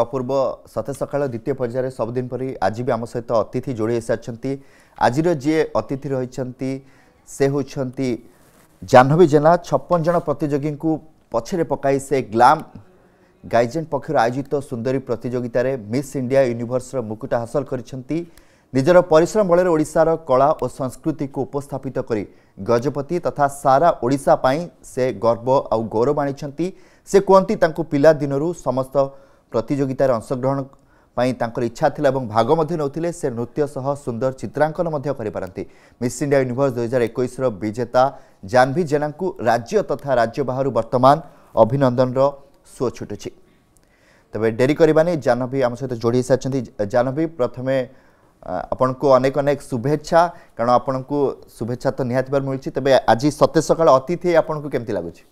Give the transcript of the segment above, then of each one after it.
ଯିବା ପୂର୍ବ ସତେ ସକାଳ ଦ୍ୱିତୀୟ ପର୍ଯ୍ୟାୟରେ ସବୁଦିନ ପରି ଆଜି ବି ଆମ ସହିତ ଅତିଥି ଯୋଡ଼ି ହୋଇସାରିଛନ୍ତି ଆଜିର ଯିଏ ଅତିଥି ରହିଛନ୍ତି ସେ ହେଉଛନ୍ତି ଜାହ୍ନବୀ ଜେନା ଛପନ ଜଣ ପ୍ରତିଯୋଗୀଙ୍କୁ ପଛରେ ପକାଇ ସେ ଗ୍ଲାମ୍ ଗାଇଜେଣ୍ଟ ପକ୍ଷରୁ ଆୟୋଜିତ ସୁନ୍ଦରୀ ପ୍ରତିଯୋଗିତାରେ ମିସ୍ ଇଣ୍ଡିଆ ୟୁନିଭର୍ସର ମୁକୁଟ ହାସଲ କରିଛନ୍ତି ନିଜର ପରିଶ୍ରମ ବଳରେ ଓଡ଼ିଶାର କଳା ଓ ସଂସ୍କୃତିକୁ ଉପସ୍ଥାପିତ କରି ଗଜପତି ତଥା ସାରା ଓଡ଼ିଶା ପାଇଁ ସେ ଗର୍ବ ଆଉ ଗୌରବ ଆଣିଛନ୍ତି ସେ କୁହନ୍ତି ତାଙ୍କୁ ପିଲାଦିନରୁ ସମସ୍ତ ପ୍ରତିଯୋଗିତାରେ ଅଂଶଗ୍ରହଣ ପାଇଁ ତାଙ୍କର ଇଚ୍ଛା ଥିଲା ଏବଂ ଭାଗ ମଧ୍ୟ ନେଉଥିଲେ ସେ ନୃତ୍ୟ ସହ ସୁନ୍ଦର ଚିତ୍ରାଙ୍କନ ମଧ୍ୟ କରିପାରନ୍ତି ମିସ୍ ଇଣ୍ଡିଆ ୟୁନିଭର୍ସ ଦୁଇହଜାର ଏକୋଇଶର ବିଜେତା ଜାହ୍ନଭୀ ଜେନାଙ୍କୁ ରାଜ୍ୟ ତଥା ରାଜ୍ୟ ବାହାରୁ ବର୍ତ୍ତମାନ ଅଭିନନ୍ଦନର ସୁଅ ଛୁଟୁଛି ତେବେ ଡେରି କରିବାନି ଜାହ୍ନବୀ ଆମ ସହିତ ଯୋଡ଼ି ହୋଇସାରିଛନ୍ତି ଜାହ୍ନବୀ ପ୍ରଥମେ ଆପଣଙ୍କୁ ଅନେକ ଅନେକ ଶୁଭେଚ୍ଛା କାରଣ ଆପଣଙ୍କୁ ଶୁଭେଚ୍ଛା ତ ନିହାତି ଭାବେ ମିଳୁଛି ତେବେ ଆଜି ସତେ ସକାଳ ଅତିଥି ଆପଣଙ୍କୁ କେମିତି ଲାଗୁଛି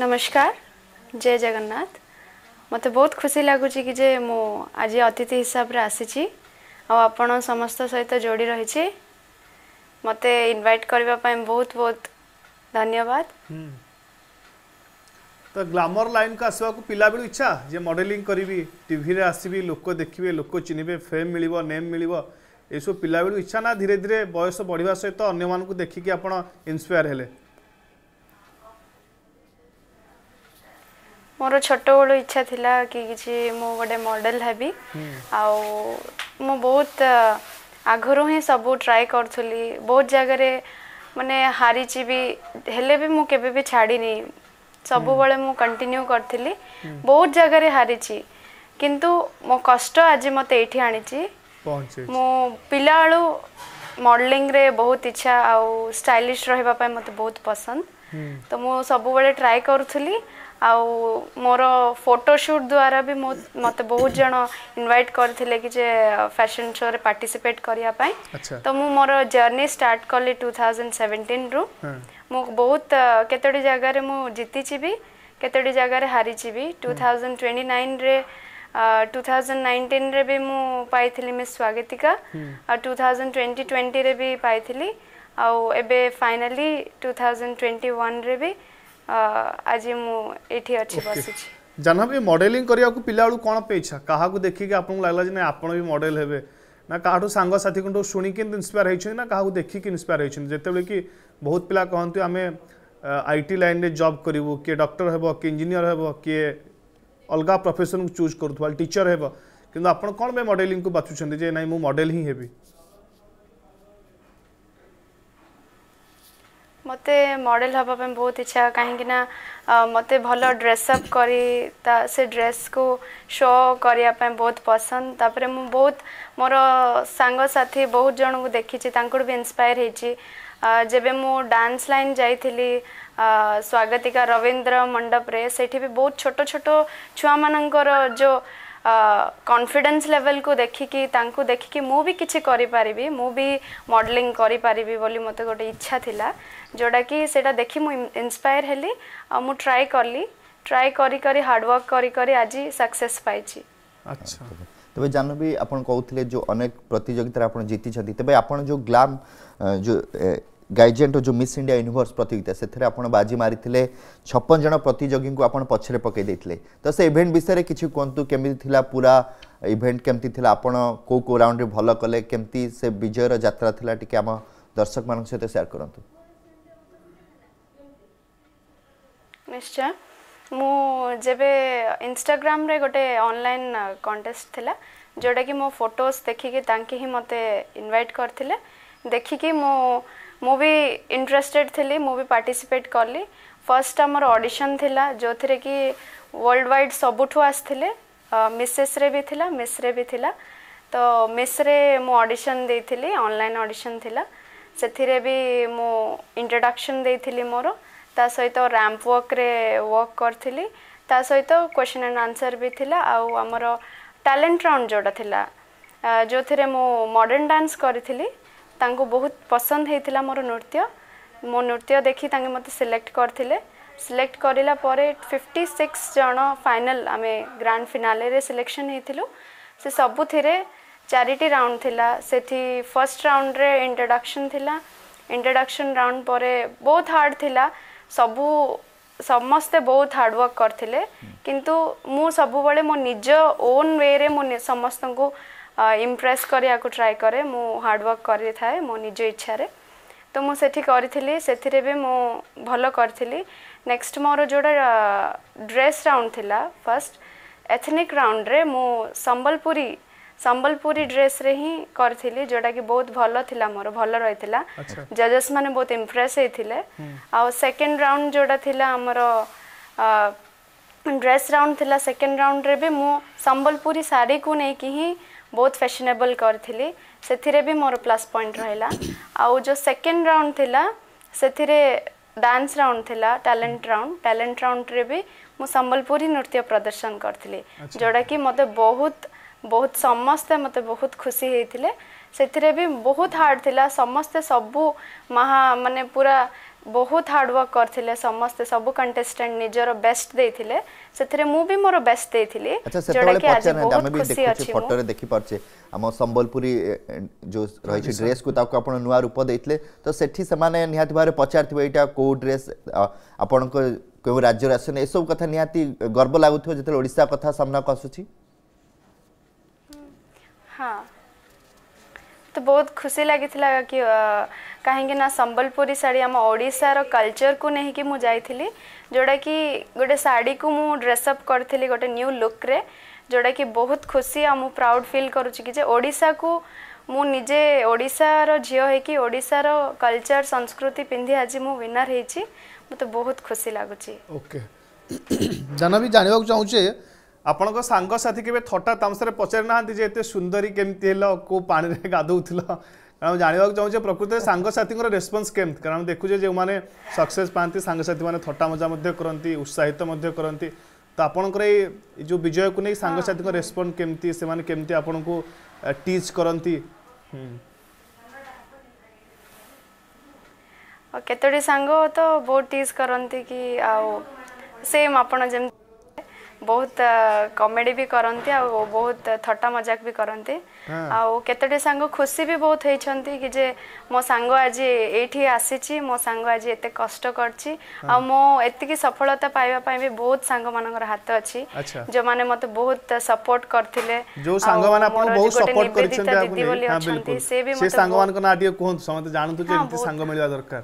ନମସ୍କାର ଜୟ ଜଗନ୍ନାଥ ମୋତେ ବହୁତ ଖୁସି ଲାଗୁଛି କି ଯେ ମୁଁ ଆଜି ଅତିଥି ହିସାବରେ ଆସିଛି ଆଉ ଆପଣ ସମସ୍ତ ସହିତ ଯୋଡ଼ି ରହିଛି ମୋତେ ଇନଭାଇଟ୍ କରିବା ପାଇଁ ବହୁତ ବହୁତ ଧନ୍ୟବାଦ ତ ଗ୍ଲାମର ଲାଇନ୍କୁ ଆସିବାକୁ ପିଲାବେଳୁ ଇଚ୍ଛା ଯେ ମଡ଼େଲିଂ କରିବି ଟିଭିରେ ଆସିବି ଲୋକ ଦେଖିବେ ଲୋକ ଚିହ୍ନିବେ ଫେମ୍ ମିଳିବ ନେମ୍ ମିଳିବ ଏସବୁ ପିଲାବେଳୁ ଇଚ୍ଛା ନା ଧୀରେ ଧୀରେ ବୟସ ବଢ଼ିବା ସହିତ ଅନ୍ୟମାନଙ୍କୁ ଦେଖିକି ଆପଣ ଇନ୍ସପାୟାର ହେଲେ ମୋର ଛୋଟବେଳୁ ଇଚ୍ଛା ଥିଲା କି କିଛି ମୁଁ ଗୋଟେ ମଡ଼େଲ ହେବି ଆଉ ମୁଁ ବହୁତ ଆଗରୁ ହିଁ ସବୁ ଟ୍ରାଏ କରୁଥିଲି ବହୁତ ଜାଗାରେ ମାନେ ହାରିଛି ବି ହେଲେ ବି ମୁଁ କେବେ ବି ଛାଡ଼ିନି ସବୁବେଳେ ମୁଁ କଣ୍ଟିନ୍ୟୁ କରିଥିଲି ବହୁତ ଜାଗାରେ ହାରିଛି କିନ୍ତୁ ମୋ କଷ୍ଟ ଆଜି ମୋତେ ଏଇଠି ଆଣିଛି ମୁଁ ପିଲାବେଳୁ ମଡେଲିଂରେ ବହୁତ ଇଚ୍ଛା ଆଉ ଷ୍ଟାଇଲିଶ ରହିବା ପାଇଁ ମୋତେ ବହୁତ ପସନ୍ଦ ତ ମୁଁ ସବୁବେଳେ ଟ୍ରାଏ କରୁଥିଲି ଆଉ ମୋର ଫଟୋ ସୁଟ୍ ଦ୍ୱାରା ବି ମୁଁ ମୋତେ ବହୁତ ଜଣ ଇନଭାଇଟ୍ କରିଥିଲେ କି ଯେ ଫ୍ୟାସନ୍ ଶୋରେ ପାର୍ଟିସିପେଟ୍ କରିବା ପାଇଁ ତ ମୁଁ ମୋର ଜର୍ଣ୍ଣି ଷ୍ଟାର୍ଟ କଲି ଟୁ ଥାଉଜେଣ୍ଡ ସେଭେଣ୍ଟିନ୍ରୁ ମୁଁ ବହୁତ କେତୋଟି ଜାଗାରେ ମୁଁ ଜିତିଛି ବି କେତୋଟି ଜାଗାରେ ହାରିଛି ବି ଟୁ ଥାଉଜେଣ୍ଡ ଟ୍ୱେଣ୍ଟି ନାଇନ୍ରେ ଟୁ ଥାଉଜେଣ୍ଡ ନାଇଣ୍ଟିନ୍ରେ ବି ମୁଁ ପାଇଥିଲି ମିସ୍ ସ୍ୱାଗତିକା ଆଉ ଟୁ ଥାଉଜେଣ୍ଡ ଟ୍ୱେଣ୍ଟି ଟ୍ୱେଣ୍ଟିରେ ବି ପାଇଥିଲି ଆଉ ଏବେ ଫାଇନାଲି ଟୁ ଥାଉଜେଣ୍ଡ ଟ୍ୱେଣ୍ଟି ୱାନ୍ରେ ବି आज मुझे अच्छी बसुची जाह्नवी मडेलिंग करने को पिला कौन पे इच्छा क्या देखिए आपको लगला आप भी मडेल हे ना काठू सांगसाथी को शुणिक होती ना क्या देखिक इन्स्पायर होती जिते कि बहुत पिला कहते आम आई टी लाइन में जब करूँ किए डक्टर हे किए इंजिनियर हे किए अलग प्रफेसन चूज करूँ टीचर हे कि आप कौन मडेली को ना मुझे मडेल ही हेबी ମୋତେ ମଡ଼େଲ୍ ହେବା ପାଇଁ ବହୁତ ଇଚ୍ଛା କାହିଁକିନା ମୋତେ ଭଲ ଡ୍ରେସ୍ ଅପ୍ କରି ତା ସେ ଡ୍ରେସ୍କୁ ଶୋ କରିବା ପାଇଁ ବହୁତ ପସନ୍ଦ ତାପରେ ମୁଁ ବହୁତ ମୋର ସାଙ୍ଗସାଥି ବହୁତ ଜଣଙ୍କୁ ଦେଖିଛି ତାଙ୍କଠୁ ବି ଇନ୍ସପାୟାର ହେଇଛି ଯେବେ ମୁଁ ଡ୍ୟାନ୍ସ ଲାଇନ୍ ଯାଇଥିଲି ସ୍ୱାଗତିକା ରବୀନ୍ଦ୍ର ମଣ୍ଡପରେ ସେଠି ବି ବହୁତ ଛୋଟ ଛୋଟ ଛୁଆମାନଙ୍କର ଯେଉଁ କନଫିଡେନ୍ସ ଲେଭେଲକୁ ଦେଖିକି ତାଙ୍କୁ ଦେଖିକି ମୁଁ ବି କିଛି କରିପାରିବି ମୁଁ ବି ମଡ଼େଲିଂ କରିପାରିବି ବୋଲି ମୋତେ ଗୋଟେ ଇଚ୍ଛା ଥିଲା ଯେଉଁଟାକି ସେଇଟା ଦେଖି ମୁଁ ଇନ୍ସପାୟାର ହେଲି ଆଉ ମୁଁ ଟ୍ରାଏ କଲି ଟ୍ରାଏ କରି କରି ହାର୍ଡ଼ୱାର୍କ କରି କରି ଆଜି ସକ୍ସେସ୍ ପାଇଛି ଆଚ୍ଛା ତେବେ ଜାହ୍ନବୀ ଆପଣ କହୁଥିଲେ ଯେଉଁ ଅନେକ ପ୍ରତିଯୋଗିତାରେ ଆପଣ ଜିତିଛନ୍ତି ତେବେ ଆପଣ ଯେଉଁ ଗ୍ଲାମ୍ ଯେଉଁ ଗାଇଜେଣ୍ଟ ଯେଉଁ ମିସ୍ ଇଣ୍ଡିଆ ୟୁନିଭର୍ସ ପ୍ରତିଯୋଗିତା ସେଥିରେ ଆପଣ ବାଜି ମାରିଥିଲେ ଛପନ ଜଣ ପ୍ରତିଯୋଗୀଙ୍କୁ ଆପଣ ପଛରେ ପକାଇ ଦେଇଥିଲେ ତ ସେ ଇଭେଣ୍ଟ ବିଷୟରେ କିଛି କୁହନ୍ତୁ କେମିତି ଥିଲା ପୁରା ଇଭେଣ୍ଟ କେମିତି ଥିଲା ଆପଣ କେଉଁ କେଉଁ ରାଉଣ୍ଡରେ ଭଲ କଲେ କେମିତି ସେ ବିଜୟର ଯାତ୍ରା ଥିଲା ଟିକେ ଆମ ଦର୍ଶକମାନଙ୍କ ସହିତ ସେୟାର କରନ୍ତୁ ନିଶ୍ଚୟ ମୁଁ ଯେବେ ଇନଷ୍ଟାଗ୍ରାମରେ ଗୋଟେ ଅନଲାଇନ୍ କଣ୍ଟେଷ୍ଟ ଥିଲା ଯେଉଁଟାକି ମୋ ଫଟୋସ୍ ଦେଖିକି ତାଙ୍କେ ହିଁ ମୋତେ ଇନଭାଇଟ୍ କରିଥିଲେ ଦେଖିକି ମୁଁ ମୁଁ ବି ଇଣ୍ଟରେଷ୍ଟେଡ଼ ଥିଲି ମୁଁ ବି ପାର୍ଟିସିପେଟ୍ କଲି ଫାର୍ଷ୍ଟ ଆମର ଅଡ଼ିସନ୍ ଥିଲା ଯେଉଁଥିରେ କି ୱାର୍ଲଡ ୱାଇଡ଼ ସବୁଠୁ ଆସିଥିଲେ ମିସେସ୍ରେ ବି ଥିଲା ମିସ୍ରେ ବି ଥିଲା ତ ମିସ୍ରେ ମୁଁ ଅଡ଼ିସନ୍ ଦେଇଥିଲି ଅନଲାଇନ୍ ଅଡ଼ିସନ୍ ଥିଲା ସେଥିରେ ବି ମୁଁ ଇଣ୍ଟ୍ରଡ଼କ୍ସନ୍ ଦେଇଥିଲି ମୋର ତା ସହିତ ରାମ୍ପ ୱାକ୍ରେ ୱାକ୍ କରିଥିଲି ତା ସହିତ କ୍ୱେଶ୍ଚିନ୍ ଆଣ୍ଡ ଆନ୍ସର୍ ବି ଥିଲା ଆଉ ଆମର ଟ୍ୟାଲେଣ୍ଟ ରାଉଣ୍ଡ ଯେଉଁଟା ଥିଲା ଯେଉଁଥିରେ ମୁଁ ମଡ଼ର୍ଣ୍ଣ ଡ୍ୟାନ୍ସ କରିଥିଲି ତାଙ୍କୁ ବହୁତ ପସନ୍ଦ ହେଇଥିଲା ମୋର ନୃତ୍ୟ ମୋ ନୃତ୍ୟ ଦେଖି ତାଙ୍କେ ମୋତେ ସିଲେକ୍ଟ କରିଥିଲେ ସିଲେକ୍ଟ କରିଲା ପରେ ଫିଫ୍ଟି ସିକ୍ସ ଜଣ ଫାଇନାଲ ଆମେ ଗ୍ରାଣ୍ଡ ଫିନାଲେରେ ସିଲେକ୍ସନ୍ ହେଇଥିଲୁ ସେ ସବୁଥିରେ ଚାରିଟି ରାଉଣ୍ଡ ଥିଲା ସେଠି ଫାର୍ଷ୍ଟ ରାଉଣ୍ଡରେ ଇଣ୍ଟ୍ରଡ଼କ୍ସନ୍ ଥିଲା ଇଣ୍ଟ୍ରଡ଼କ୍ସନ୍ ରାଉଣ୍ଡ ପରେ ବହୁତ ହାର୍ଡ଼ ଥିଲା ସବୁ ସମସ୍ତେ ବହୁତ ହାର୍ଡ଼ୱାର୍କ କରିଥିଲେ କିନ୍ତୁ ମୁଁ ସବୁବେଳେ ମୋ ନିଜ ଓନ୍ ୱେରେ ମୁଁ ସମସ୍ତଙ୍କୁ इम्प्रेस करा ट्राए कै मु हार्डवर्क করে থাকে মো নিজ ইচ্ছার তো মু সেটি করি সেথিরে বি মু ভাল করি নেক্সট মোর যেটা ড্রেস রাউন্ড লা ফার্স্ট एथनिक राउंड्रे मु संबलपुरी संबलपुरी ड्रेस रे ही करी जोटा कि बहुत भल थिला मोर भल रही अच्छा। जजेस मैंने बहुत इम्प्रेस होते आउ सेकेंड राउंड जोटा थिला आमर ड्रेस राउंड थिला सेकेंड राउंड रे भी मु संबलपुरी साड़ी को लेकिन ही ବହୁତ ଫେସନେବଲ୍ କରିଥିଲି ସେଥିରେ ବି ମୋର ପ୍ଲସ୍ ପଏଣ୍ଟ ରହିଲା ଆଉ ଯେଉଁ ସେକେଣ୍ଡ ରାଉଣ୍ଡ ଥିଲା ସେଥିରେ ଡ୍ୟାନ୍ସ ରାଉଣ୍ଡ ଥିଲା ଟ୍ୟାଲେଣ୍ଟ ରାଉଣ୍ଡ ଟ୍ୟାଲେଣ୍ଟ ରାଉଣ୍ଡରେ ବି ମୁଁ ସମ୍ବଲପୁରୀ ନୃତ୍ୟ ପ୍ରଦର୍ଶନ କରିଥିଲି ଯେଉଁଟାକି ମୋତେ ବହୁତ ବହୁତ ସମସ୍ତେ ମୋତେ ବହୁତ ଖୁସି ହେଇଥିଲେ ସେଥିରେ ବି ବହୁତ ହାର୍ଡ଼ ଥିଲା ସମସ୍ତେ ସବୁ ମହା ମାନେ ପୁରା ବହୁତ ହାର୍ଡ଼ୱାର୍କ କରିଥିଲେ ସମସ୍ତେ ସବୁ କଣ୍ଟେଷ୍ଟେଣ୍ଟ ନିଜର ବେଷ୍ଟ ଦେଇଥିଲେ ସେଥିରେ ମୁଁ ବି ମୋର ବେଷ୍ଟ ଦେଇଥିଲି ଯୋଉଟାକି ଆଜି ବହୁତ ଖୁସି ଫଟୋରେ ଦେଖିପାରୁଛେ ଆମ ସମ୍ବଲପୁରୀ ଯୋଉ ରହିଛି ଡ୍ରେସ୍କୁ ତାକୁ ଆପଣ ନୂଆ ରୂପ ଦେଇଥିଲେ ତ ସେଠି ସେମାନେ ନିହାତି ଭାବରେ ପଚାରିଥିବେ ଏଇଟା କେଉଁ ଡ୍ରେସ୍ ଆପଣଙ୍କ କେଉଁ ରାଜ୍ୟରେ ଆସୁନି ଏସବୁ କଥା ନିହାତି ଗର୍ବ ଲାଗୁଥିବ ଯେତେବେଳେ ଓଡ଼ିଶା କଥା ସାମ୍ନାକୁ ଆସୁଛି ହଁ ତ ବହୁତ ଖୁସି ଲାଗିଥିଲା କି କାହିଁକି ନା ସମ୍ବଲପୁରୀ ଶାଢ଼ୀ ଆମ ଓଡ଼ିଶାର କଲଚରକୁ ନେଇକି ମୁଁ ଯାଇଥିଲି ଯେଉଁଟାକି ଗୋଟେ ଶାଢ଼ୀକୁ ମୁଁ ଡ୍ରେସ୍ଅପ୍ କରିଥିଲି ଗୋଟେ ନ୍ୟୁ ଲୁକ୍ରେ ଯେଉଁଟାକି ବହୁତ ଖୁସି ଆଉ ମୁଁ ପ୍ରାଉଡ଼୍ ଫିଲ୍ କରୁଛି କି ଯେ ଓଡ଼ିଶାକୁ ମୁଁ ନିଜେ ଓଡ଼ିଶାର ଝିଅ ହେଇକି ଓଡ଼ିଶାର କଲଚର ସଂସ୍କୃତି ପିନ୍ଧି ଆଜି ମୁଁ ୱିନର୍ ହେଇଛି ମୋତେ ବହୁତ ଖୁସି ଲାଗୁଛି ଓକେ ଜାନ ବି ଜାଣିବାକୁ ଚାହୁଁଛେ ଆପଣଙ୍କ ସାଙ୍ଗସାଥି କେବେ ଥଟ୍ଟା ତାମସାରେ ପଚାରି ନାହାନ୍ତି ଯେ ଏତେ ସୁନ୍ଦରୀ କେମିତି ହେଲ କେଉଁ ପାଣିରେ ଗାଧଉଥିଲ କାରଣ ଜାଣିବାକୁ ଚାହୁଁଛେ ପ୍ରକୃତରେ ସାଙ୍ଗସାଥୀଙ୍କର ରେସ୍ପନ୍ସ କେମିତି କାରଣ ଦେଖୁଛେ ଯେଉଁମାନେ ସକ୍ସେସ୍ ପାଆନ୍ତି ସାଙ୍ଗସାଥୀମାନେ ଥଟ୍ଟା ମଜା ମଧ୍ୟ କରନ୍ତି ଉତ୍ସାହିତ ମଧ୍ୟ କରନ୍ତି ତ ଆପଣଙ୍କର ଏଇ ଯେଉଁ ବିଜୟକୁ ନେଇ ସାଙ୍ଗସାଥୀଙ୍କ ରେସ୍ପଣ୍ଡ କେମିତି ସେମାନେ କେମିତି ଆପଣଙ୍କୁ ଟିଚ୍ କରନ୍ତି କେତୋଟି ସାଙ୍ଗ ତ ବହୁତ ଟିଚ୍ କରନ୍ତି କି ଆଉ ସେମ୍ ଆପଣ ଯେମିତି ବହୁତ କମେଡି ବି କରନ୍ତି ଆଉ ବହୁତ ଥଟ୍ଟା ମଜାକ ବି କରନ୍ତି ଆଉ କେତୋଟି ସାଙ୍ଗ ଖୁସି ବି ବହୁତ ହେଇଛନ୍ତି କି ଯେ ମୋ ସାଙ୍ଗ ଆଜି ଏଇଠି ଆସିଛି ମୋ ସାଙ୍ଗ ଆଜି ଏତେ କଷ୍ଟ କରିଛି ଆଉ ମୋ ଏତିକି ସଫଳତା ପାଇବା ପାଇଁ ବି ବହୁତ ସାଙ୍ଗମାନଙ୍କର ହାତ ଅଛି ଯୋଉମାନେ ମତେ ବହୁତ ସପୋର୍ଟ କରିଥିଲେ ଯୋଉ ସାଙ୍ଗମାନେ ଆପଣଙ୍କୁ ବହୁତ ସପୋର୍ଟ କରିଛନ୍ତି ଦିଦି ବୋଲି ଅଛନ୍ତି ସେ ବି ମତେ ସାଙ୍ଗମାନଙ୍କ ନାଁ ଟିକେ କୁହନ୍ତୁ ସମସ୍ତେ ଜାଣନ୍ତୁ ଯେ ଏମିତି ସାଙ୍ଗ ମିଳିବା ଦରକାର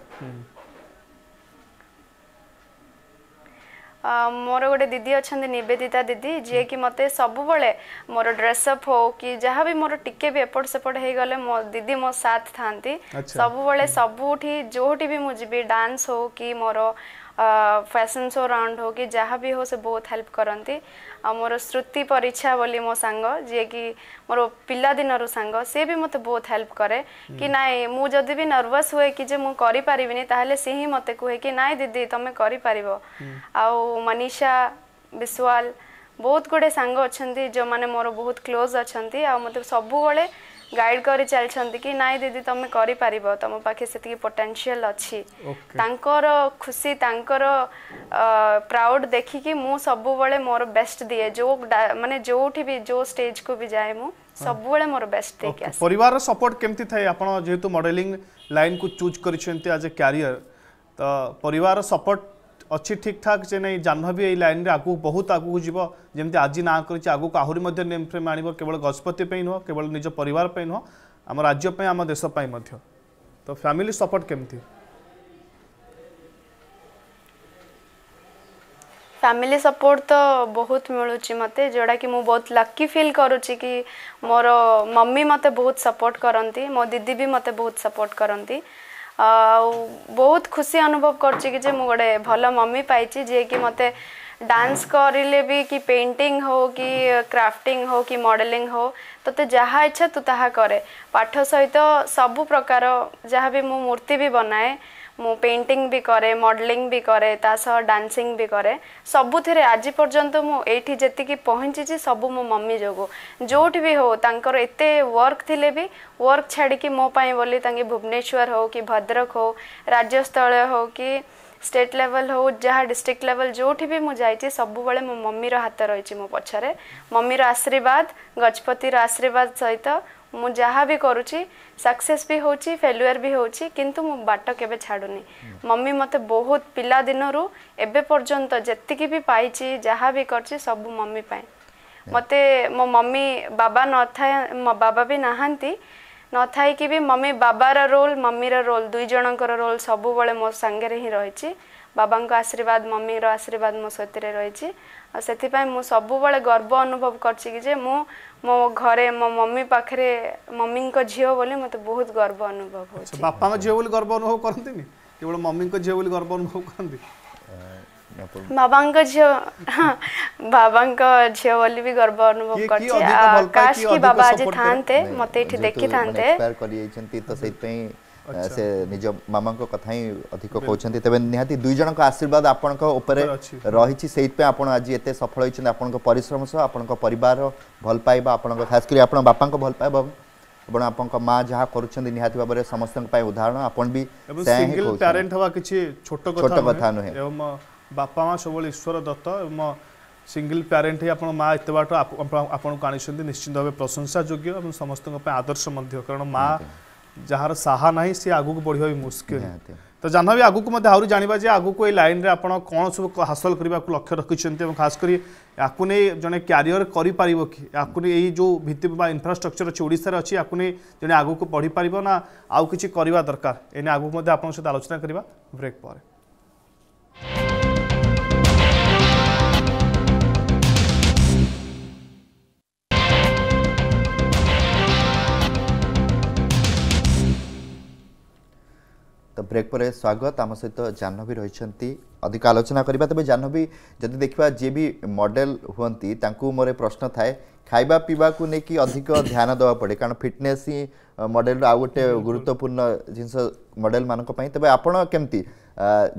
ମୋର ଗୋଟେ ଦିଦି ଅଛନ୍ତି ନିବେଦିତା ଦିଦି ଯିଏକି ମୋତେ ସବୁବେଳେ ମୋର ଡ୍ରେସଅପ୍ ହଉ କି ଯାହା ବି ମୋର ଟିକେ ବି ଏପଟ ସେପଟ ହେଇଗଲେ ମୋ ଦିଦି ମୋ ସାଥ ଥାନ୍ତି ସବୁବେଳେ ସବୁଠି ଯୋଉଠି ବି ମୁଁ ଯିବି ଡ୍ୟାନ୍ସ ହଉ କି ମୋର फैशन शो राउंड हो कि जहाँ भी हो से बहुत हेल्प करती मोर श्रुति परीक्षा बोली मो सांग जी कि मोर पिलादिन सांग से भी मत बहुत हेल्प करे कि ना मुझे भी नर्वस हुए कि जे मुझे तालोले सी ही मत कहे कि ना दीदी तुम्हें कर मनीषा विश्वाल बहुत गुड़े सांग अच्छा जो मैंने मोर बहुत क्लोज अच्छा मतलब सबूत गाइड कर चलते कि ना दीदी तुम कर तुम पाखे से पोटेनसीयल अच्छी खुशी प्राउड देखिक सब मोर बेस्ट दिए जो मानते जो भी जो स्टेज को भी जाए मुझे मोर बेस्ट परिवार सपोर्ट केमती थे जेहे मडेली लाइन को चूज करियर तो सपोर्ट अच्छी ठीक ठाक से नहीं जाह्नवी यही लाइन में आगे बहुत आगे जीव जमी आज ना कर आहरी नेम फ्रेम आवल गजपति नुह केवल निज पर नुह आम राज्यप आम देशपाई तो फैमिली सपोर्ट केमती फैमिली सपोर्ट तो बहुत मिलूँ मत जोड़ा कि मुझे बहुत लकी फिल करुच्ची मोर मम्मी मत बहुत सपोर्ट करती मो दीदी भी मत बहुत सपोर्ट करती ଆଉ ବହୁତ ଖୁସି ଅନୁଭବ କରୁଛି କି ଯେ ମୁଁ ଗୋଟେ ଭଲ ମମି ପାଇଛି ଯିଏକି ମୋତେ ଡ୍ୟାନ୍ସ କରିଲେ ବି କି ପେଣ୍ଟିଂ ହଉ କି କ୍ରାଫ୍ଟିଂ ହଉ କି ମଡ଼େଲିଂ ହଉ ତୋତେ ଯାହା ଇଚ୍ଛା ତୁ ତାହା କରେ ପାଠ ସହିତ ସବୁ ପ୍ରକାର ଯାହା ବି ମୁଁ ମୂର୍ତ୍ତି ବି ବନାଏ ମୁଁ ପେଣ୍ଟିଂ ବି କରେ ମଡ଼େଲିଂ ବି କରେ ତା ସହ ଡ୍ୟାନ୍ସିଂ ବି କରେ ସବୁଥିରେ ଆଜି ପର୍ଯ୍ୟନ୍ତ ମୁଁ ଏଇଠି ଯେତିକି ପହଞ୍ଚିଛି ସବୁ ମୋ ମମି ଯୋଗୁଁ ଯେଉଁଠି ବି ହେଉ ତାଙ୍କର ଏତେ ୱାର୍କ ଥିଲେ ବି ୱାର୍କ ଛାଡ଼ିକି ମୋ ପାଇଁ ବୋଲି ତାଙ୍କେ ଭୁବନେଶ୍ୱର ହେଉ କି ଭଦ୍ରକ ହେଉ ରାଜ୍ୟସ୍ଥଳୀୟ ହେଉ କି ଷ୍ଟେଟ୍ ଲେଭଲ୍ ହେଉ ଯାହା ଡିଷ୍ଟ୍ରିକ୍ଟ ଲେଭଲ୍ ଯେଉଁଠି ବି ମୁଁ ଯାଇଛି ସବୁବେଳେ ମୋ ମମିର ହାତ ରହିଛି ମୋ ପଛରେ ମମିର ଆଶୀର୍ବାଦ ଗଜପତିର ଆଶୀର୍ବାଦ ସହିତ ମୁଁ ଯାହା ବି କରୁଛି ସକ୍ସେସ୍ ବି ହେଉଛି ଫେଲୁଅର୍ ବି ହେଉଛି କିନ୍ତୁ ମୁଁ ବାଟ କେବେ ଛାଡ଼ୁନି ମମି ମୋତେ ବହୁତ ପିଲାଦିନରୁ ଏବେ ପର୍ଯ୍ୟନ୍ତ ଯେତିକି ବି ପାଇଛି ଯାହା ବି କରିଛି ସବୁ ମମି ପାଇଁ ମୋତେ ମୋ ମମି ବାବା ନଥାଏ ମୋ ବାବା ବି ନାହାନ୍ତି ନଥାଇକି ବି ମମି ବାବାର ରୋଲ୍ ମମିର ରୋଲ୍ ଦୁଇ ଜଣଙ୍କର ରୋଲ୍ ସବୁବେଳେ ମୋ ସାଙ୍ଗରେ ହିଁ ରହିଛି ବାବାଙ୍କ ଆଶୀର୍ବାଦ ମମିର ଆଶୀର୍ବାଦ ମୋ ସତିରେ ରହିଛି ଆଉ ସେଥିପାଇଁ ମୁଁ ସବୁବେଳେ ଗର୍ବ ଅନୁଭବ କରୁଛି କି ଯେ ମୁଁ मो घरे मो मम्मी पाखरे मम्मी को झियो बोले मते बहुत गर्व अनुभव हो छी बापा को झियो बोले गर्व अनुभव करनती नी केवल मम्मी को झियो बोले गर्व अनुभव करनती बाबांग को झियो हां बाबांग को झियो बोले भी गर्व अनुभव करछी की अधिक बल पाकी मते इठी देखी थानते एक्सपायर करियै छेंती त सेई ସେ ନିଜ ମାମାଙ୍କ କଥା ହିଁ ଅଧିକ କହୁଛନ୍ତି ତେବେ ନିହାତି ଦୁଇ ଜଣଙ୍କ ଆଶୀର୍ବାଦ ଆପଣଙ୍କ ଉପରେ ରହିଛି ସେଇଥିପାଇଁ ଆପଣ ଆଜି ଏତେ ସଫଳ ହୋଇଛନ୍ତି ଆପଣଙ୍କ ପରିଶ୍ରମ ସହ ଆପଣଙ୍କ ପରିବାର ଭଲ ପାଇବା ଆପଣଙ୍କ ଖାସ କରି ଆପଣ ବାପାଙ୍କ ଭଲ ପାଇବା ଏବଂ ଆପଣଙ୍କ ମା ଯାହା କରୁଛନ୍ତି ନିହାତି ଭାବରେ ସମସ୍ତଙ୍କ ପାଇଁ ଉଦାହରଣ ଆପଣ ବି ପ୍ୟାରେଣ୍ଟ ହେବା କିଛି ଛୋଟ ଛୋଟ କଥା ନୁହେଁ ଏବଂ ବାପା ମା ସବୁବେଳେ ଈଶ୍ୱର ଦତ୍ତ ଏବଂ ସିଙ୍ଗିଲ୍ ପ୍ୟାରେଣ୍ଟ ହେଇ ଆପଣ ମା ଏତେ ବାଟ ଆପଣଙ୍କୁ ଆଣିଛନ୍ତି ନିଶ୍ଚିନ୍ତ ଭାବେ ପ୍ରଶଂସା ଯୋଗ୍ୟ ଏବଂ ସମସ୍ତଙ୍କ ପାଇଁ ଆଦର୍ଶ ମଧ୍ୟ କାରଣ ମା ଯାହାର ସାହା ନାହିଁ ସେ ଆଗକୁ ବଢ଼ିବା ବି ମୁସ୍କିଲ ତ ଜାହ୍ନବୀ ଆଗକୁ ମଧ୍ୟ ଆହୁରି ଜାଣିବା ଯେ ଆଗକୁ ଏଇ ଲାଇନ୍ରେ ଆପଣ କ'ଣ ସବୁ ହାସଲ କରିବାକୁ ଲକ୍ଷ୍ୟ ରଖିଛନ୍ତି ଏବଂ ଖାସ୍ କରି ୟାକୁ ନେଇ ଜଣେ କ୍ୟାରିୟର କରିପାରିବ କି ୟାକୁ ନେଇ ଏଇ ଯେଉଁ ଭିତ୍ତି ବା ଇନଫ୍ରାଷ୍ଟ୍ରକ୍ଚର ଅଛି ଓଡ଼ିଶାରେ ଅଛି ୟାକୁ ନେଇ ଜଣେ ଆଗକୁ ବଢ଼ିପାରିବ ନା ଆଉ କିଛି କରିବା ଦରକାର ଏନେ ଆଗକୁ ମଧ୍ୟ ଆପଣଙ୍କ ସହିତ ଆଲୋଚନା କରିବା ବ୍ରେକ୍ ପରେ ବ୍ରେକ୍ ପରେ ସ୍ୱାଗତ ଆମ ସହିତ ଜାହ୍ନବୀ ରହିଛନ୍ତି ଅଧିକ ଆଲୋଚନା କରିବା ତେବେ ଜାହ୍ନବୀ ଯଦି ଦେଖିବା ଯିଏ ବି ମଡେଲ୍ ହୁଅନ୍ତି ତାଙ୍କୁ ମୋର ପ୍ରଶ୍ନ ଥାଏ ଖାଇବା ପିଇବାକୁ ନେଇକି ଅଧିକ ଧ୍ୟାନ ଦେବାକୁ ପଡ଼େ କାରଣ ଫିଟନେସ୍ ହିଁ ମଡେଲ୍ର ଆଉ ଗୋଟେ ଗୁରୁତ୍ୱପୂର୍ଣ୍ଣ ଜିନିଷ ମଡେଲ୍ମାନଙ୍କ ପାଇଁ ତେବେ ଆପଣ କେମିତି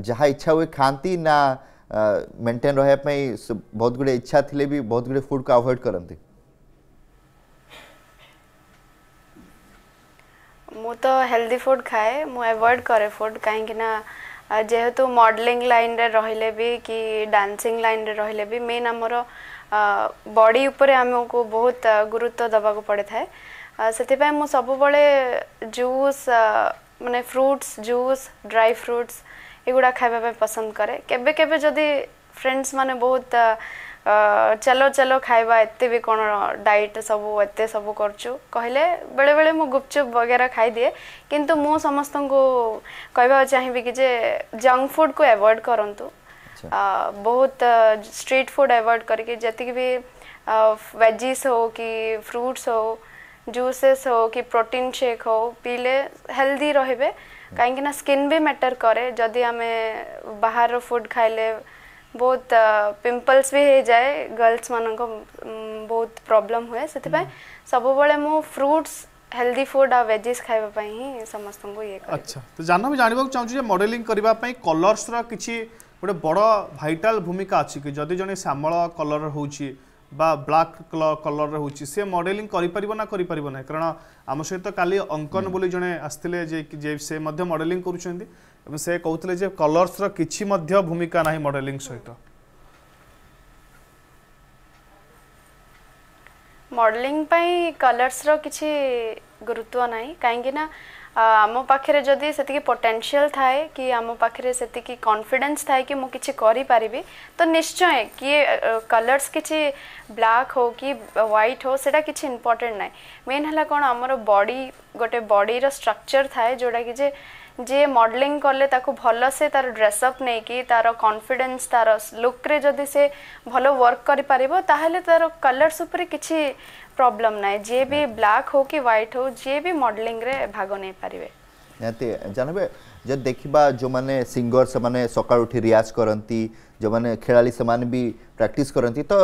ଯାହା ଇଚ୍ଛା ହୁଏ ଖାଆନ୍ତି ନା ମେଣ୍ଟେନ୍ ରହିବା ପାଇଁ ବହୁତ ଗୁଡ଼ିଏ ଇଚ୍ଛା ଥିଲେ ବି ବହୁତ ଗୁଡ଼ିଏ ଫୁଡ଼୍କୁ ଆଭଏଡ଼୍ କରନ୍ତି मु तो हेल्दी फुड खाए एवॉइड करे फुड कहीं जेहेतु मॉडलिंग लाइन रे रहिले भी कि डांसिंग लाइन रे रहिले भी मेन आमर बॉडी आम को बहुत गुरुत्व दबा को पड़े थाए से मु सब बड़े जूस माने फ्रूट्स जूस ड्राई फ्रूट्स एगुड़ा खाइबा पसंद करे केबे केबे जदी फ्रेंड्स माने बहुत चलो चलो खाइबा एत भी कौन डाइट सब एत सब कर बेले बेले मु गुपचुप वगैरह खाईदे कि मु समस्त को कहवा चाहिए कि जंक फुड को एवॉड करूँ बहुत स्ट्रीट फुड एवॉड करके जैक भी वेजिस् हो कि फ्रूट्स हो जूसेस हो कि प्रोटीन शेक हो पीले हेल्दी रे कहीं स्किन भी मैटर जदि आम बाहर फुड खाइले ବହୁତ ପିମ୍ପଲ୍ସ ବି ହେଇଯାଏ ଗର୍ଲସମାନଙ୍କ ବହୁତ ପ୍ରୋବ୍ଲେମ୍ ହୁଏ ସେଥିପାଇଁ ସବୁବେଳେ ମୁଁ ଫ୍ରୁଟ୍ସ ହେଲ୍ଦି ଫୁଡ୍ ଆଉ ଭେଜିସ୍ ଖାଇବା ପାଇଁ ହିଁ ସମସ୍ତଙ୍କୁ ଇଏ ଆଚ୍ଛା ତ ଜାନ ମୁଁ ଜାଣିବାକୁ ଚାହୁଁଛି ଯେ ମଡେଲିଂ କରିବା ପାଇଁ କଲର୍ସର କିଛି ଗୋଟେ ବଡ଼ ଭାଇଟାଲ ଭୂମିକା ଅଛି କି ଯଦି ଜଣେ ଶ୍ୟାମଳ କଲର ହେଉଛି বা ব্লাক কলর রয়েছে সে মডেলিং করে পাব না করে পাব না কারণ আম সহ কালি অঙ্কন বলে জনে আসলে যে সে মডেলিং করছেন এবং সে কৌলে যে কলর্সর কিছু ভূমিকা না মডেলিং সহিত মডেলিং পাই কলর্সর কিছু গুরুত্ব না কাইকি না আম পাখে যদি সেটিকি পোটেনশিয়াল থাকে কি আম পাখে কনফিডেন্স থাকে কি কিছু করে পারিবি তো নিশ্চয় কি কলর্স কিছু ব্ল্যাক হো কি হোয়াইট হো সেটা কিছু ইম্পর্টেন্ট না মেন হল কোন আমার বডি গোটে বডির স্ট্রকচর থাকে যেটা কি যে ଯିଏ ମଡ଼େଲିଂ କଲେ ତାକୁ ଭଲସେ ତାର ଡ୍ରେସଅପ୍ ନେଇକି ତାର କନଫିଡେନ୍ସ ତାର ଲୁକ୍ରେ ଯଦି ସେ ଭଲ ୱାର୍କ କରିପାରିବ ତାହେଲେ ତାର କଲର୍ସ ଉପରେ କିଛି ପ୍ରୋବ୍ଲେମ୍ ନାହିଁ ଯିଏ ବି ବ୍ଲାକ୍ ହଉ କି ହ୍ୱାଇଟ୍ ହଉ ଯିଏ ବି ମଡ଼େଲିଂରେ ଭାଗ ନେଇପାରିବେ ନିହାତି ଜାଣିବେ ଯଦି ଦେଖିବା ଯେଉଁମାନେ ସିଙ୍ଗର ସେମାନେ ସକାଳୁ ଉଠି ରିଆଜ୍ କରନ୍ତି ଯେଉଁମାନେ ଖେଳାଳି ସେମାନେ ବି ପ୍ରାକ୍ଟିସ୍ କରନ୍ତି ତ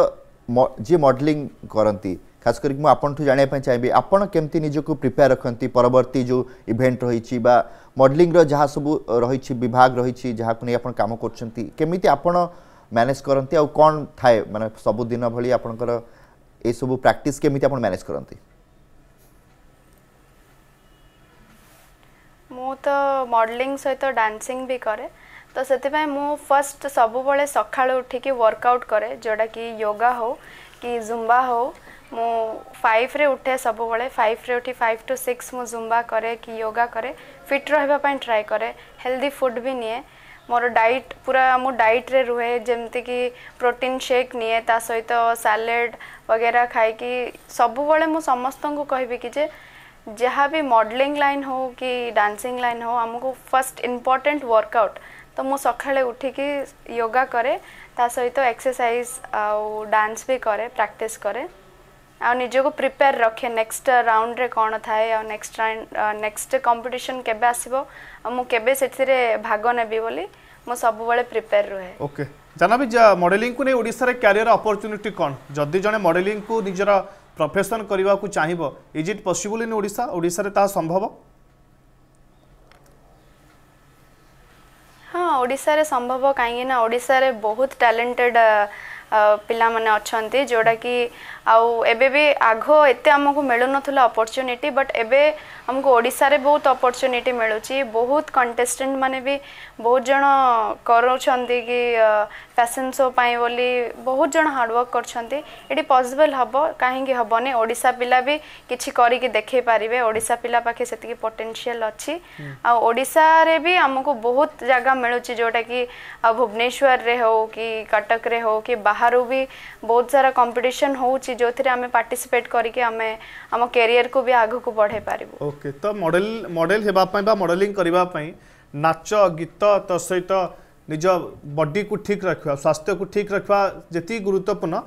ଯିଏ ମଡ଼େଲିଂ କରନ୍ତି ଖାସ୍ କରିକି ମୁଁ ଆପଣଠୁ ଜାଣିବା ପାଇଁ ଚାହିଁବି ଆପଣ କେମିତି ନିଜକୁ ପ୍ରିପେୟାର ରଖନ୍ତି ପରବର୍ତ୍ତୀ ଯେଉଁ ଇଭେଣ୍ଟ ରହିଛି ବା ମଡେଲିଂର ଯାହା ସବୁ ରହିଛି ବିଭାଗ ରହିଛି ଯାହାକୁ ନେଇ ଆପଣ କାମ କରୁଛନ୍ତି କେମିତି ଆପଣ ମ୍ୟାନେଜ୍ କରନ୍ତି ଆଉ କ'ଣ ଥାଏ ମାନେ ସବୁଦିନ ଭଳି ଆପଣଙ୍କର ଏସବୁ ପ୍ରାକ୍ଟିସ୍ କେମିତି ଆପଣ ମ୍ୟାନେଜ୍ କରନ୍ତି ମୁଁ ତ ମଡେଲିଂ ସହିତ ଡ୍ୟାନ୍ସିଂ ବି କରେ ତ ସେଥିପାଇଁ ମୁଁ ଫାର୍ଷ୍ଟ ସବୁବେଳେ ସକାଳୁ ଉଠିକି ୱାର୍କଆଉଟ୍ କରେ ଯେଉଁଟାକି ୟୋଗା ହେଉ କି ଜୁମ୍ବା ହେଉ ମୁଁ ଫାଇଭ୍ରେ ଉଠେ ସବୁବେଳେ ଫାଇଭ୍ରେ ଉଠି ଫାଇଭ୍ ଟୁ ସିକ୍ସ ମୁଁ ଜୁମ୍ବା କରେ କି ୟୋଗା କରେ ଫିଟ୍ ରହିବା ପାଇଁ ଟ୍ରାଏ କରେ ହେଲ୍ଦି ଫୁଡ଼୍ ବି ନିଏ ମୋର ଡାଇଟ୍ ପୁରା ମୁଁ ଡାଇଟ୍ରେ ରୁହେ ଯେମିତିକି ପ୍ରୋଟିନ୍ ଶେକ୍ ନିଏ ତା ସହିତ ସାଲାଡ଼ ବଗେରା ଖାଇକି ସବୁବେଳେ ମୁଁ ସମସ୍ତଙ୍କୁ କହିବି କି ଯେ ଯାହା ବି ମଡ଼େଲିଂ ଲାଇନ୍ ହଉ କି ଡ୍ୟାନ୍ସିଂ ଲାଇନ୍ ହେଉ ଆମକୁ ଫାର୍ଷ୍ଟ ଇମ୍ପୋର୍ଟାଣ୍ଟ ୱାର୍କଆଉଟ୍ ତ ମୁଁ ସକାଳେ ଉଠିକି ୟୋଗା କରେ ତା ସହିତ ଏକ୍ସରସାଇଜ୍ ଆଉ ଡ୍ୟାନ୍ସ ବି କରେ ପ୍ରାକ୍ଟିସ୍ କରେ ଆଉ ନିଜକୁ ପ୍ରିପେୟାର ରଖେ ନେକ୍ସଟ ରାଉଣ୍ଡରେ କ'ଣ ଥାଏ ଆଉ ନେକ୍ସଟ ନେକ୍ସଟ କମ୍ପିଟିସନ୍ କେବେ ଆସିବ ଆଉ ମୁଁ କେବେ ସେଥିରେ ଭାଗ ନେବି ବୋଲି ମୁଁ ସବୁବେଳେ ପ୍ରିପେୟାର ରୁହେ ଓକେ ଜାନବି ମଡେଲିଂକୁ ନେଇ ଓଡ଼ିଶାରେ କ୍ୟାରିୟର ଅପରଚ୍ୟୁନିଟି କ'ଣ ଯଦି ଜଣେ ମଡେଲିଂକୁ ନିଜର ପ୍ରଫେସନ୍ କରିବାକୁ ଚାହିଁବ is it possible in Odisha ଓଡ଼ିଶାରେ ତାହା ସମ୍ଭବ ହଁ ଓଡ଼ିଶାରେ ସମ୍ଭବ କାହିଁକିନା ଓଡ଼ିଶାରେ ବହୁତ ଟ୍ୟାଲେଣ୍ଟେଡ଼ ପିଲାମାନେ ଅଛନ୍ତି ଯେଉଁଟାକି ଆଉ ଏବେ ବି ଆଗ ଏତେ ଆମକୁ ମିଳୁନଥିଲା ଅପରଚ୍ୟୁନିଟି ବଟ୍ ଏବେ ଆମକୁ ଓଡ଼ିଶାରେ ବହୁତ ଅପରଚ୍ୟୁନିଟି ମିଳୁଛି ବହୁତ କଣ୍ଟେଷ୍ଟେଣ୍ଟ ମାନେ ବି ବହୁତ ଜଣ କରୁଛନ୍ତି କି फैशन शो बोली बहुत जन हार्डवर्क करी पसबल हम कहीं हमने ओडा पा भी किसी करके देखे पारे ओडा पिला पाखे से पोटेनसीआल अच्छी आड़शारे भी आमको बहुत जगह मिलूँ जोटा कि भुवनेश्वर से हो कि कटक रे हो कि बाहर भी बहुत सारा कंपिटिशन हो जो थे आम पार्टीसीपेट करियर को भी आगे बढ़े पार्बू okay, तो मडेल मडेल होगा मडेलींग नाच गीत तो सहित तो निज बॉडी को ठीक रखा स्वास्थ्य को ठीक रखा जी गुरुत्वपूर्ण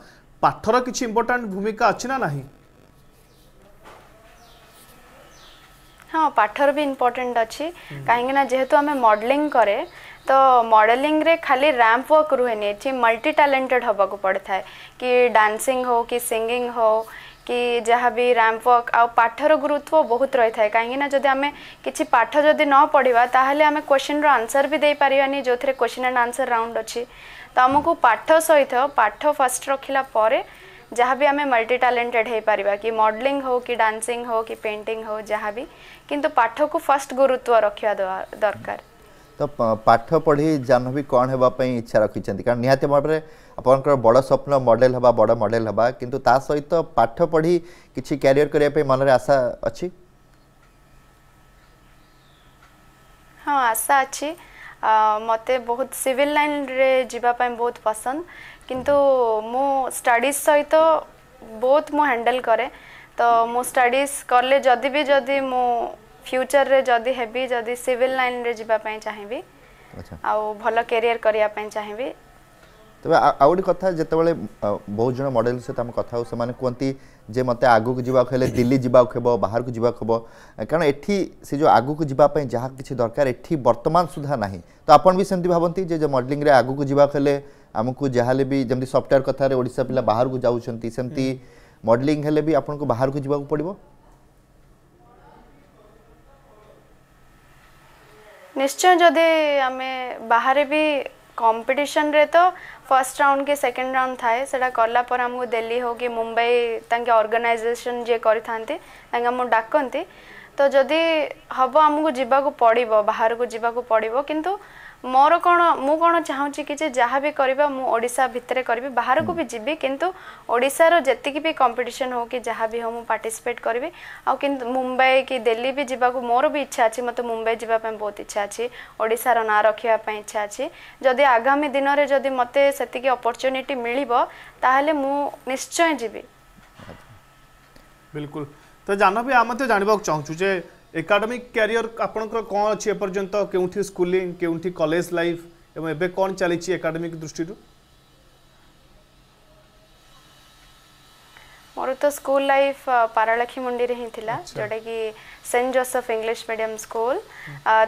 पाठर किसी इम्पोर्टाट भूमिका अच्छी ना हाँ पाठर भी इम्पोर्टाट अच्छी कहीं जेहेतु आम मडलींग करे तो मडलींग खाली रैंप वर्क रुहे मल्टी टैलेंटेड हाँ पड़ता है कि डांसिंग हो कि सिंगिंग हो कि जहाँ भी रैंप वर्क आठर गुरुत्व बहुत रही था कहीं आम कि पाठ जदि न पढ़ा तेल आम क्वेश्चन रनसर भी दे पारानी जो थे क्वेश्चन एंड आंसर राउंड अच्छे तो आमको पाठ सहित पाठ फास्ट रखला जहाँ भी आम मल्टी टैलेंटेड हो पार कि मडलींग हो कि डांसिंग हो कि पेंटिंग हो जहाँ भी कितु पाठ को फास्ट गुरुत्व रखा दरकार तो पाठ पढ़ी जानवी कौन हेपाई इच्छा रखी कारण निहत भाव में ଆପଣଙ୍କର ବଡ଼ ସ୍ୱପ୍ନ ମଡ଼େଲ ହେବା ବଡ଼ ମଡ଼େଲ ହେବା କିନ୍ତୁ ତା ସହିତ ପାଠ ପଢ଼ି କିଛି କ୍ୟାରିୟର କରିବା ପାଇଁ ମନରେ ଆଶା ଅଛି ହଁ ଆଶା ଅଛି ମୋତେ ବହୁତ ସିଭିଲ ଲାଇନ୍ରେ ଯିବା ପାଇଁ ବହୁତ ପସନ୍ଦ କିନ୍ତୁ ମୁଁ ଷ୍ଟଡ଼ିଜ୍ ସହିତ ବହୁତ ମୁଁ ହ୍ୟାଣ୍ଡେଲ୍ କରେ ତ ମୁଁ ଷ୍ଟଡ଼ିଜ୍ କଲେ ଯଦି ବି ଯଦି ମୁଁ ଫ୍ୟୁଚର୍ରେ ଯଦି ହେବି ଯଦି ସିଭିଲ ଲାଇନ୍ରେ ଯିବା ପାଇଁ ଚାହିଁବି ଆଉ ଭଲ କ୍ୟାରିୟର କରିବା ପାଇଁ ଚାହିଁବି तेज आउ गोटे कथा जो बहुत जन मडेल सहित आम कथ से कहते जे मत आग को जवाक दिल्ली जावाक हे बाहर को जवाक हम कारण ये जो आग को जीवाई जहाँ कि दरकार ये बर्तमान सुधा ना तो आपन भी सेमती भावती मडेलींग आग को जवाक आमको जहाँ भी जमी सफ्टवेयर कथा ओडा पिला बाहर को जामती मडेलींग भी आपन को बाहर को जवाक पड़ो निश्चय जदि आम बाहर भी कम्पिटिशन रे तो फर्स्ट राउंड के सेकेंड राउंड थाए सेटा करला पर दिल्ली हो कि मुंबई तांके ऑर्गेनाइजेशन जे करिथांती तांके तो जदि हम आमको जीवाकू पड़िबो बाहर को जीवाकू पड़िबो किंतु ମୋର କ'ଣ ମୁଁ କ'ଣ ଚାହୁଁଛି କି ଯେ ଯାହା ବି କରିବା ମୁଁ ଓଡ଼ିଶା ଭିତରେ କରିବି ବାହାରକୁ ବି ଯିବି କିନ୍ତୁ ଓଡ଼ିଶାର ଯେତିକି ବି କମ୍ପିଟିସନ୍ ହଉ କି ଯାହା ବି ହଉ ମୁଁ ପାର୍ଟିସିପେଟ୍ କରିବି ଆଉ କିନ୍ତୁ ମୁମ୍ବାଇ କି ଦିଲ୍ଲୀ ବି ଯିବାକୁ ମୋର ବି ଇଚ୍ଛା ଅଛି ମୋତେ ମୁମ୍ବାଇ ଯିବା ପାଇଁ ବହୁତ ଇଚ୍ଛା ଅଛି ଓଡ଼ିଶାର ନାଁ ରଖିବା ପାଇଁ ଇଚ୍ଛା ଅଛି ଯଦି ଆଗାମୀ ଦିନରେ ଯଦି ମୋତେ ସେତିକି ଅପରଚ୍ୟୁନିଟି ମିଳିବ ତାହେଲେ ମୁଁ ନିଶ୍ଚୟ ଯିବି ବିଲକୁଲ ତ ଜାଣିବାକୁ ଚାହୁଁଛୁ ଯେ ଏକାଡେମିକ କ୍ୟାରିୟର ଆପଣଙ୍କର କ'ଣ ଅଛି ଏପର୍ଯ୍ୟନ୍ତ କେଉଁଠି ସ୍କୁଲିଂ କେଉଁଠି କଲେଜ ଲାଇଫ୍ ଏବଂ ଏବେ କ'ଣ ଚାଲିଛି ଏକାଡେମିକ ଦୃଷ୍ଟିରୁ ମୋର ତ ସ୍କୁଲ ଲାଇଫ୍ ପାରାଳାଖି ମୁଣ୍ଡିରେ ହିଁ ଥିଲା ଯେଉଁଟାକି saint Joseph English medium school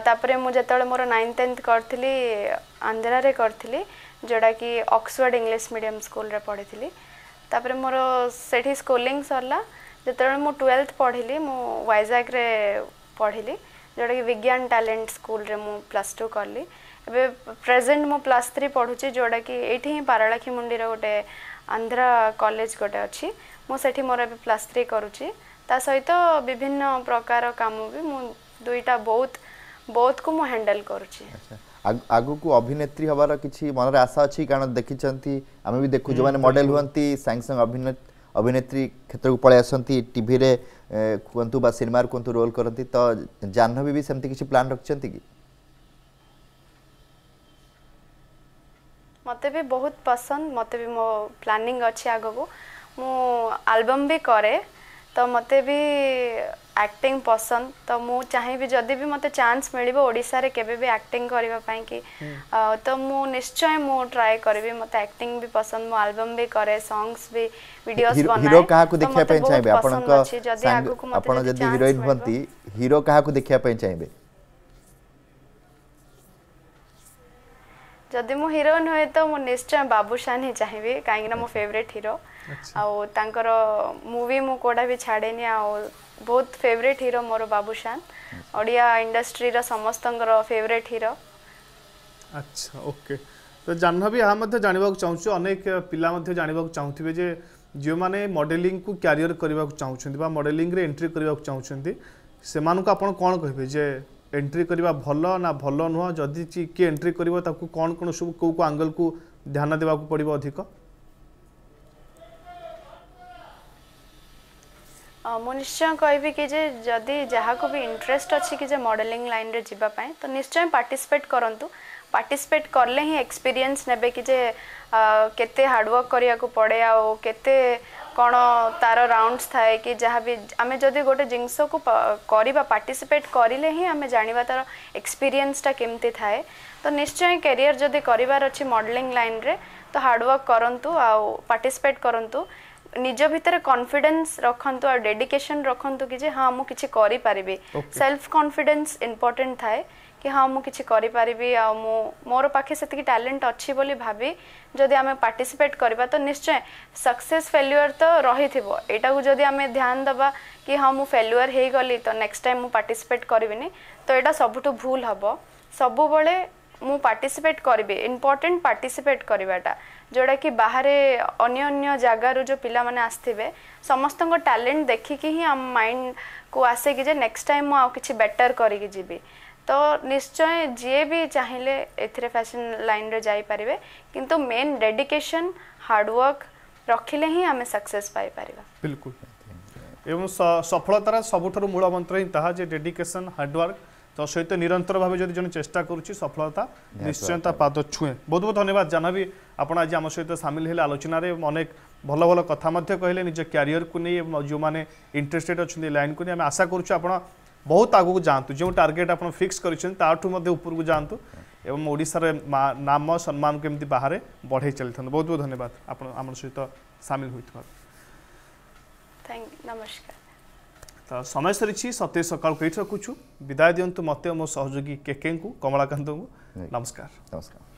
ତାପରେ ମୁଁ ଯେତେବେଳେ ମୋର ନାଇନ୍ ଟେନ୍ଥ କରିଥିଲି ଆନ୍ଧ୍ରାରେ କରିଥିଲି ଯେଉଁଟାକି ଅକ୍ସଫୋର୍ଡ଼ ଇଂଲିଶ ମିଡ଼ିୟମ ସ୍କୁଲରେ ପଢ଼ିଥିଲି ତାପରେ ମୋର ସେଠି ସ୍କୁଲିଂ ସରିଲା ଯେତେବେଳେ ମୁଁ ଟୁଏଲ୍ଥ ପଢ଼ିଲି ମୁଁ ୱାଇଜାଗ୍ରେ ପଢ଼ିଲି ଯେଉଁଟାକି ବିଜ୍ଞାନ ଟ୍ୟାଲେଣ୍ଟ ସ୍କୁଲରେ ମୁଁ ପ୍ଲସ୍ ଟୁ କଲି ଏବେ ପ୍ରେଜେଣ୍ଟ ମୁଁ ପ୍ଲସ୍ ଥ୍ରୀ ପଢ଼ୁଛି ଯେଉଁଟାକି ଏଇଠି ହିଁ ପାରଳାଖି ମୁଣ୍ଡିର ଗୋଟେ ଆନ୍ଧ୍ର କଲେଜ ଗୋଟେ ଅଛି ମୁଁ ସେଠି ମୋର ଏବେ ପ୍ଲସ୍ ଥ୍ରୀ କରୁଛି ତା ସହିତ ବିଭିନ୍ନ ପ୍ରକାର କାମ ବି ମୁଁ ଦୁଇଟା ବହୁତ ବୋଥକୁ ମୁଁ ହ୍ୟାଣ୍ଡେଲ୍ କରୁଛି ଆଗକୁ ଅଭିନେତ୍ରୀ ହେବାର କିଛି ମନରେ ଆଶା ଅଛି କାରଣ ଦେଖିଛନ୍ତି ଆମେ ବି ଦେଖୁ ଯେଉଁମାନେ ମଡେଲ ହୁଅନ୍ତି ସାଙ୍ଗେ ସାଙ୍ଗେ ଅଭିନେତ୍ରୀ ଅଭିନେତ୍ରୀ କ୍ଷେତ୍ରକୁ ପଳାଇ ଆସନ୍ତି ଟିଭିରେ କୁହନ୍ତୁ ବା ସିନେମାରେ କୁହନ୍ତୁ ରୋଲ୍ କରନ୍ତି ତ ଜାହ୍ନବୀ ବି ସେମିତି କିଛି ପ୍ଲାନ୍ ରଖିଛନ୍ତି କି ମୋତେ ବି ବହୁତ ପସନ୍ଦ ମୋତେ ବି ମୋ ପ୍ଲାନିଂ ଅଛି ଆଗକୁ ମୁଁ ଆଲବମ୍ ବି କରେ ତ ମୋତେ ବି ଆକ୍ଟିଂ ପସନ୍ଦ ତ ମୁଁ ଚାହିଁବି ଯଦି ବି ମୋତେ ଚାନ୍ସ ମିଳିବ ଓଡ଼ିଶାରେ କେବେ ବି ଆକ୍ଟିଂ କରିବା ପାଇଁ କି ତ ମୁଁ ନିଶ୍ଚୟ ମୁଁ ଟ୍ରାଏ କରିବି ମୋତେ ଆକ୍ଟିଂ ବି ପସନ୍ଦ ମୁଁ ଆଲବମ୍ ବି କରେ ସଙ୍ଗସ୍ ବି ଭିଡିଓସ୍ ବନାଏ ହିରୋ କାହାକୁ ଦେଖିବା ପାଇଁ ଚାହିଁବେ ଆପଣଙ୍କ ଯଦି ଆଗକୁ ମୋତେ ଆପଣ ଯଦି ହିରୋଇନ୍ ହୁଅନ୍ତି ହିରୋ କାହାକୁ ଦେଖିବା ପାଇଁ ଚାହିଁବେ ଯଦି ମୁଁ ହିରୋଇନ୍ ହୁଏ ତ ମୁଁ ନିଶ୍ଚୟ ବାବୁଶାନ ହିଁ ଚାହିଁବି କାହିଁକିନା ମୋ ଫେଭରେଟ୍ ହିରୋ ଆଉ ତାଙ୍କର ମୁଭି ମୁଁ କେଉଁଟା ବି ଛାଡ଼େନି ଆଉ ବହୁତ ଫେଭରେଟ୍ ହିରୋ ମୋର ବାବୁଶାନ ଓଡ଼ିଆ ଇଣ୍ଡଷ୍ଟ୍ରିର ସମସ୍ତଙ୍କର ଫେଭରେଟ୍ ହିରୋ ଆଚ୍ଛା ଓକେ ତ ଜାହ୍ନବୀ ଏହା ମଧ୍ୟ ଜାଣିବାକୁ ଚାହୁଁଛୁ ଅନେକ ପିଲା ମଧ୍ୟ ଜାଣିବାକୁ ଚାହୁଁଥିବେ ଯେ ଯେଉଁମାନେ ମଡେଲିଂକୁ କ୍ୟାରିୟର କରିବାକୁ ଚାହୁଁଛନ୍ତି ବା ମଡେଲିଂରେ ଏଣ୍ଟ୍ରି କରିବାକୁ ଚାହୁଁଛନ୍ତି ସେମାନଙ୍କୁ ଆପଣ କ'ଣ କହିବେ ଯେ ଏଣ୍ଟ୍ରି କରିବା ଭଲ ନା ଭଲ ନୁହଁ ଯଦି କିଏ ଏଣ୍ଟ୍ରି କରିବ ତାକୁ କ'ଣ କ'ଣ ସବୁ କେଉଁ କେଉଁ ଆଙ୍ଗଲକୁ ଧ୍ୟାନ ଦେବାକୁ ପଡ଼ିବ ଅଧିକ मु निश्चय कहबी कि इंटरेस्ट अच्छी मडेलींग लाइन में जीपाई तो निश्चय पार्टिसपेट करूँ पार्टिसपेट कले ही एक्सपीरियंस ने के हार्डवर्क करने पड़े आते कौन तार राउंड थाए कि जहाँ भी आम जब गोटे जिनस को करवा पार्टिसपेट करें ही आम जाना तार एक्सपीरियन्सटा केमती थाए तो निश्चय कैरियर जब कर अच्छे मडेलींग लाइन में तो हार्डवर्क करूँ आउ पार्टिसपेट करूँ ନିଜ ଭିତରେ କନଫିଡେନ୍ସ ରଖନ୍ତୁ ଆଉ ଡେଡିକେସନ ରଖନ୍ତୁ କି ଯେ ହଁ ମୁଁ କିଛି କରିପାରିବି ସେଲ୍ଫ କନଫିଡେନ୍ସ ଇମ୍ପୋର୍ଟାଣ୍ଟ ଥାଏ କି ହଁ ମୁଁ କିଛି କରିପାରିବି ଆଉ ମୁଁ ମୋର ପାଖେ ସେତିକି ଟ୍ୟାଲେଣ୍ଟ ଅଛି ବୋଲି ଭାବି ଯଦି ଆମେ ପାର୍ଟିସିପେଟ୍ କରିବା ତ ନିଶ୍ଚୟ ସକ୍ସେସ୍ ଫେଲ୍ୟୁଅର୍ ତ ରହିଥିବ ଏଇଟାକୁ ଯଦି ଆମେ ଧ୍ୟାନ ଦେବା କି ହଁ ମୁଁ ଫେଲ୍ୟୁଅର୍ ହେଇଗଲି ତ ନେକ୍ସଟ ଟାଇମ୍ ମୁଁ ପାର୍ଟିସିପେଟ୍ କରିବିନି ତ ଏଇଟା ସବୁଠୁ ଭୁଲ ହେବ ସବୁବେଳେ ମୁଁ ପାର୍ଟିସିପେଟ୍ କରିବି ଇମ୍ପୋର୍ଟାଣ୍ଟ ପାର୍ଟିସିପେଟ୍ କରିବାଟା ଯେଉଁଟାକି ବାହାରେ ଅନ୍ୟ ଅନ୍ୟ ଜାଗାରୁ ଯେଉଁ ପିଲାମାନେ ଆସିଥିବେ ସମସ୍ତଙ୍କ ଟ୍ୟାଲେଣ୍ଟ ଦେଖିକି ହିଁ ଆମ ମାଇଣ୍ଡକୁ ଆସିକି ଯେ ନେକ୍ସଟ ଟାଇମ୍ ମୁଁ ଆଉ କିଛି ବେଟର୍ କରିକି ଯିବି ତ ନିଶ୍ଚୟ ଯିଏ ବି ଚାହିଁଲେ ଏଥିରେ ଫ୍ୟାସନ୍ ଲାଇନ୍ରେ ଯାଇପାରିବେ କିନ୍ତୁ ମେନ୍ ଡେଡିକେସନ୍ ହାର୍ଡ଼ୱାର୍କ ରଖିଲେ ହିଁ ଆମେ ସକ୍ସେସ୍ ପାଇପାରିବା ବିଲକୁଲ ଏବଂ ସଫଳତାର ସବୁଠାରୁ ମୂଳ ମନ୍ତ୍ର ହିଁ ତାହା ଯେ ଡେଡିକେସନ୍ ହାର୍ଡ଼ୱାର୍କ তো সহিত নিরন্তর ভাবে যদি জন চেষ্টা করছি সফলতা নিশ্চয় তা পাদ ছুঁয়ে বহুত বহুত ধন্যবাদ জানাবি আপনার আজ আমার সহিত সামিল হলে আলোচনার অনেক ভালো ভালো কথা মধ্যে কহিলেন নিজ ক্যারিয়রকু নিয়ে যে ইন্টারেস্টেড অনেক লাইনকু নিয়ে আমি আশা করছি আপনার ବହୁତ ଆଗକୁ ଯାଆନ୍ତୁ ଯେଉଁ ଟାର୍ଗେଟ୍ ଆପଣ ଫିକ୍ସ କରିଛନ୍ତି ତାଠୁ ମଧ୍ୟ ଉପରକୁ ଯାଆନ୍ତୁ ଏବଂ ଓଡ଼ିଶାର ନାମ ସମ୍ମାନ କେମିତି ବାହାରେ ବଢ଼େଇ ଚାଲିଥାନ୍ତୁ ବହୁତ ବହୁତ ଧନ୍ୟବାଦ ଆପଣ ଆମ ସହିତ ସାମିଲ ହୋଇଥିବାରୁ নমস্কার समय सरी सत्य सकाल केही रखु विदाय दिंतु मत मोही के कमलाकांत को नमस्कार नमस्कार